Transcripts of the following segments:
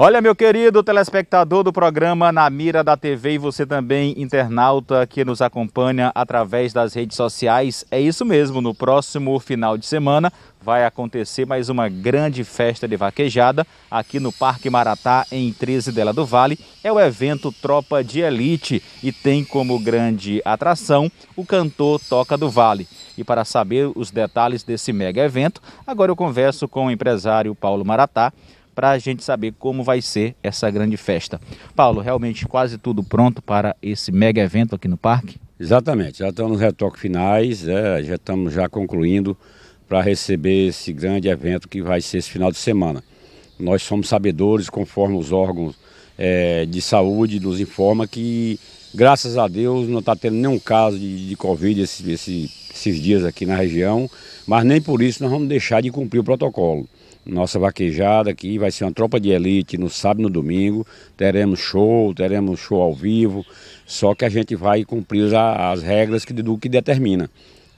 Olha, meu querido telespectador do programa Na Mira da TV e você também, internauta que nos acompanha através das redes sociais, é isso mesmo. No próximo final de semana vai acontecer mais uma grande festa de vaquejada aqui no Parque Maratá, em 13 Dela do Vale. É o evento Tropa de Elite e tem como grande atração o cantor Toca do Vale. E para saber os detalhes desse mega evento, agora eu converso com o empresário Paulo Maratá para a gente saber como vai ser essa grande festa. Paulo, realmente quase tudo pronto para esse mega evento aqui no parque? Exatamente, já estamos nos retoques finais, é, já estamos já concluindo para receber esse grande evento que vai ser esse final de semana. Nós somos sabedores, conforme os órgãos é, de saúde nos informa que Graças a Deus não está tendo nenhum caso de, de Covid esse, esse, esses dias aqui na região, mas nem por isso nós vamos deixar de cumprir o protocolo. Nossa vaquejada aqui vai ser uma tropa de elite no sábado e no domingo. Teremos show, teremos show ao vivo, só que a gente vai cumprir as, as regras que, do que determina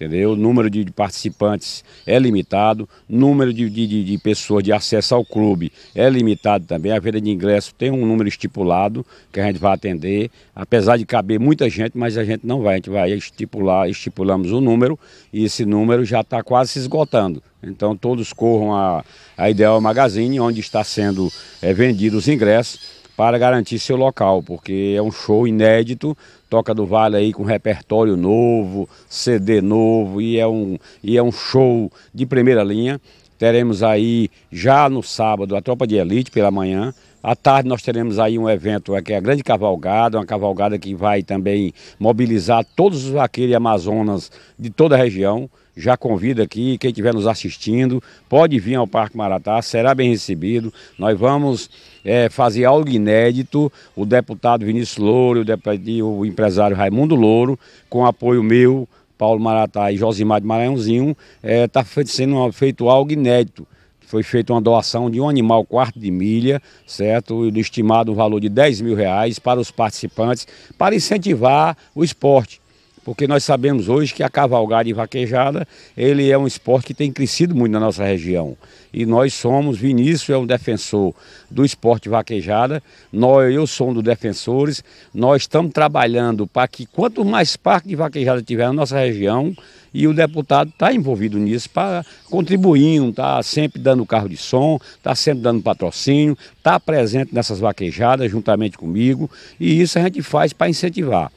entendeu? O número de participantes é limitado, número de, de, de, pessoas de acesso ao clube é limitado também, a venda de ingresso tem um número estipulado que a gente vai atender, apesar de caber muita gente, mas a gente não vai, a gente vai estipular, estipulamos o um número e esse número já está quase se esgotando. Então todos corram a, a Ideal Magazine, onde está sendo é, eh, vendido os ingressos, para garantir seu local, porque é um show inédito, toca do Vale aí com repertório novo, CD novo e é um, e é um show de primeira linha. Teremos aí já no sábado a Tropa de Elite pela manhã, à tarde nós teremos aí um evento que é a Grande Cavalgada, uma cavalgada que vai também mobilizar todos os vaqueiros e amazonas de toda a região. Já convido aqui, quem estiver nos assistindo, pode vir ao Parque Maratá, será bem recebido. Nós vamos é, fazer algo inédito, o deputado Vinícius Louro, o, o empresário Raimundo Louro, com apoio meu, Paulo Maratá e Josimar de Maranhãozinho, está é, tá sendo feito algo inédito foi feita uma doação de um animal quarto de milha, certo? Do estimado valor de 10 mil reais para os participantes, para incentivar o esporte porque nós sabemos hoje que a cavalgada e vaquejada ele é um esporte que tem crescido muito na nossa região. E nós somos, Vinícius é um defensor do esporte vaquejada, nós, eu sou um dos defensores, nós estamos trabalhando para que quanto mais parque de vaquejada tiver na nossa região, e o deputado está envolvido nisso, para tá contribuindo, está sempre dando carro de som, está sempre dando patrocínio, está presente nessas vaquejadas juntamente comigo, e isso a gente faz para incentivar.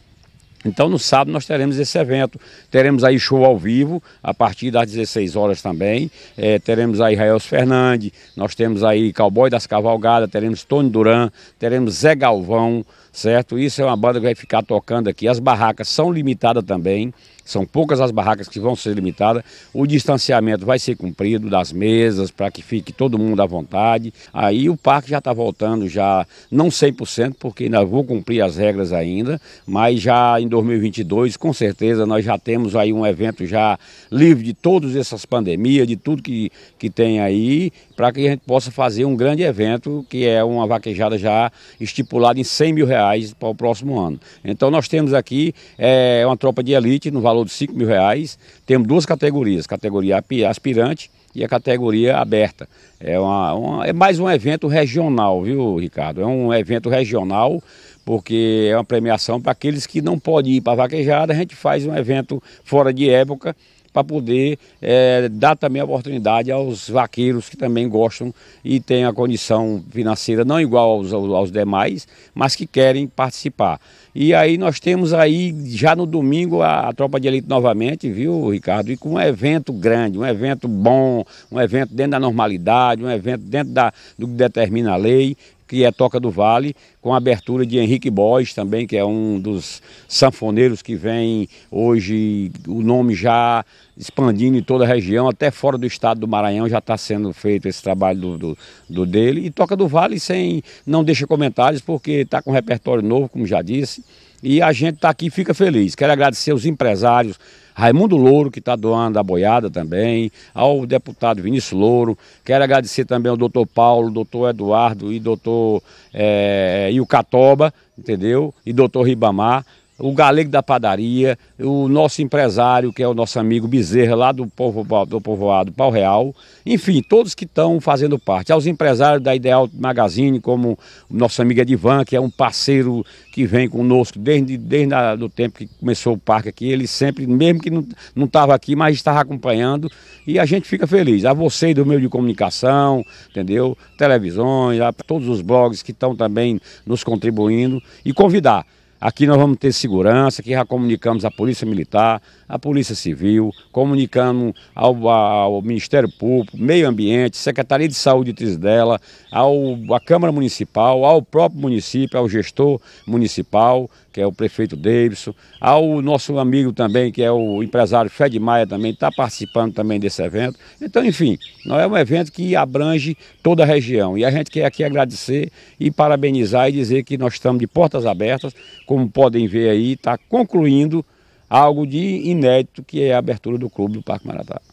Então no sábado nós teremos esse evento, teremos aí show ao vivo a partir das 16 horas também, é, teremos aí Raels Fernandes, nós temos aí Cowboy das Cavalgadas, teremos Tony Duran, teremos Zé Galvão, certo? Isso é uma banda que vai ficar tocando aqui. As barracas são limitadas também, são poucas as barracas que vão ser limitadas. O distanciamento vai ser cumprido das mesas para que fique todo mundo à vontade. Aí o parque já está voltando, já não 100%, porque ainda vou cumprir as regras ainda, mas já em 2022, com certeza, nós já temos aí um evento já livre de todas essas pandemias, de tudo que, que tem aí, para que a gente possa fazer um grande evento, que é uma vaquejada já estipulada em 100 mil reais para o próximo ano. Então nós temos aqui é, uma tropa de elite no valor de 5 mil reais, temos duas categorias, categoria aspirante e a categoria aberta. É, uma, uma, é mais um evento regional, viu Ricardo? É um evento regional porque é uma premiação para aqueles que não podem ir para a vaquejada, a gente faz um evento fora de época para poder é, dar também a oportunidade aos vaqueiros que também gostam e têm a condição financeira não igual aos, aos demais, mas que querem participar. E aí nós temos aí já no domingo a, a tropa de elite novamente, viu, Ricardo? E com um evento grande, um evento bom, um evento dentro da normalidade, um evento dentro da, do que determina a lei, que é Toca do Vale, com a abertura de Henrique Boys também, que é um dos sanfoneiros que vem hoje, o nome já expandindo em toda a região, até fora do estado do Maranhão já está sendo feito esse trabalho do, do, do, dele. E Toca do Vale sem não deixa comentários, porque está com um repertório novo, como já disse. E a gente está aqui e fica feliz. Quero agradecer aos empresários, Raimundo Louro, que está doando a boiada também, ao deputado Vinícius Louro, quero agradecer também ao doutor Paulo, doutor Eduardo e doutor é, eh, Iucatoba, entendeu? E doutor Ribamar, o galego da padaria, o nosso empresário, que é o nosso amigo Bezerra, lá do, povo, do povoado Pau Real, enfim, todos que estão fazendo parte. Aos empresários da Ideal Magazine, como nosso amigo Edivan, que é um parceiro que vem conosco desde, desde do tempo que começou o parque aqui, ele sempre, mesmo que não estava aqui, mas estava acompanhando, e a gente fica feliz. A vocês do meio de comunicação, entendeu? Televisões, a todos os blogs que estão também nos contribuindo, e convidar. Aqui nós vamos ter segurança, que já comunicamos à Polícia Militar, à Polícia Civil, comunicamos ao, ao Ministério Público, Meio Ambiente, Secretaria de Saúde de Trisdela, ao, à Câmara Municipal, ao próprio município, ao gestor municipal, que é o prefeito Davidson, ao nosso amigo também, que é o empresário Fred Maia também, está participando também desse evento. Então, enfim, não é um evento que abrange toda a região. E a gente quer aqui agradecer e parabenizar e dizer que nós estamos de portas abertas, como podem ver aí, está concluindo algo de inédito que é a abertura do clube do Parque Maratá.